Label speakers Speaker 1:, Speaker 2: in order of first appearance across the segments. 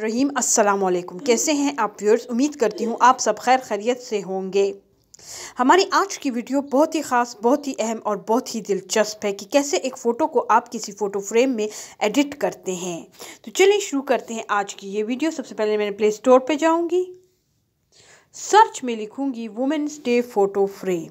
Speaker 1: रहीम अस्सलाम वालेकुम कैसे हैं आप व्यूअर्स उम्मीद करती हूँ आप सब खैर खैरियत से होंगे हमारी आज की वीडियो बहुत ही ख़ास बहुत ही अहम और बहुत ही दिलचस्प है कि कैसे एक फ़ोटो को आप किसी फ़ोटो फ्रेम में एडिट करते हैं तो चलिए शुरू करते हैं आज की ये वीडियो सबसे पहले मैंने प्ले स्टोर पर जाऊँगी सर्च में लिखूँगी वुमेंस डे फ़ोटो फ्रेम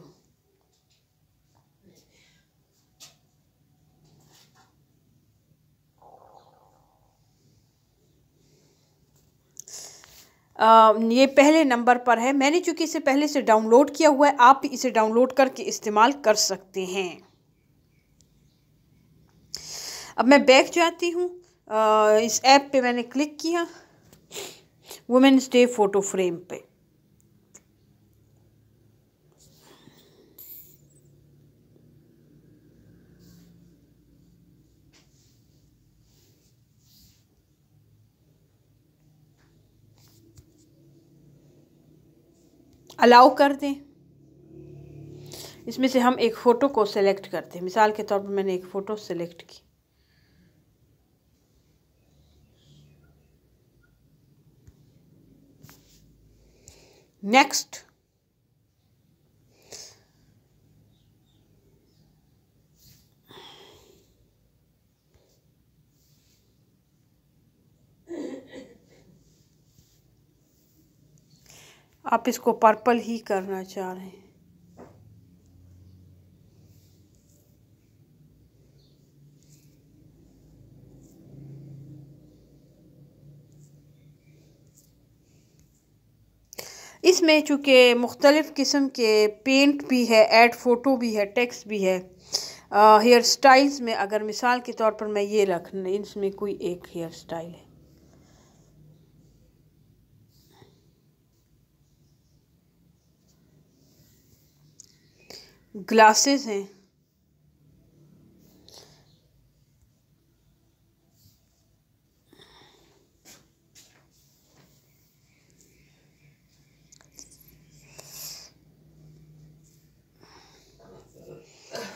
Speaker 1: आ, ये पहले नंबर पर है मैंने चूँकि इसे पहले से डाउनलोड किया हुआ है आप इसे डाउनलोड करके इस्तेमाल कर सकते हैं अब मैं बैक जाती हूँ इस ऐप पे मैंने क्लिक किया वुमेंस डे फ़ोटो फ्रेम पे अलाउ कर दें इसमें से हम एक फ़ोटो को सेलेक्ट करते हैं मिसाल के तौर पर मैंने एक फ़ोटो सेलेक्ट की नेक्स्ट आप इसको पर्पल ही करना चाह रहे हैं इसमें चूँकि मुख्तलिफ़ किस्म के पेंट भी है एड फ़ोटो भी है टेक्स्ट भी है हेयर स्टाइल्स में अगर मिसाल के तौर पर मैं ये रख इसमें कोई एक हेयर स्टाइल है ग्लासेस हैं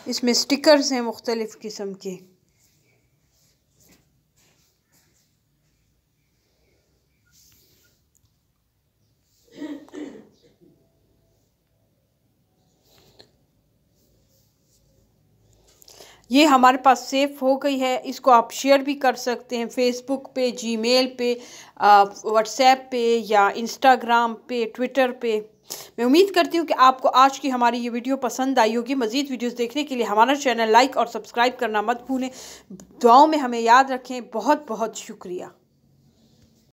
Speaker 1: इसमें स्टिकर्स हैं मुख्तलिफ़ किस्म के ये हमारे पास सेफ हो गई है इसको आप शेयर भी कर सकते हैं फेसबुक पे जीमेल पे व्हाट्सएप पे या इंस्टाग्राम पे ट्विटर पे मैं उम्मीद करती हूँ कि आपको आज की हमारी ये वीडियो पसंद आई होगी मज़ीद वीडियोस देखने के लिए हमारा चैनल लाइक और सब्सक्राइब करना मत भूलें दुआओं में हमें याद रखें बहुत बहुत शुक्रिया